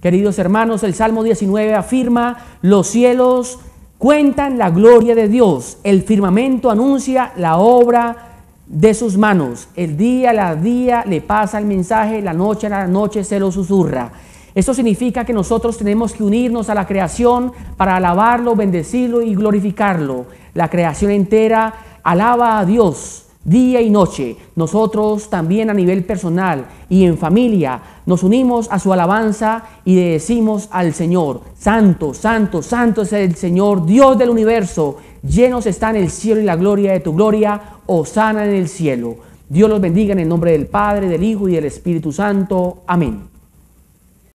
Queridos hermanos, el Salmo 19 afirma, los cielos cuentan la gloria de Dios, el firmamento anuncia la obra de sus manos, el día a día le pasa el mensaje, la noche a la noche se lo susurra. Esto significa que nosotros tenemos que unirnos a la creación para alabarlo, bendecirlo y glorificarlo. La creación entera alaba a Dios Día y noche, nosotros también a nivel personal y en familia nos unimos a su alabanza y le decimos al Señor, Santo, Santo, Santo es el Señor, Dios del universo, llenos están el cielo y la gloria de tu gloria, osana en el cielo. Dios los bendiga en el nombre del Padre, del Hijo y del Espíritu Santo. Amén.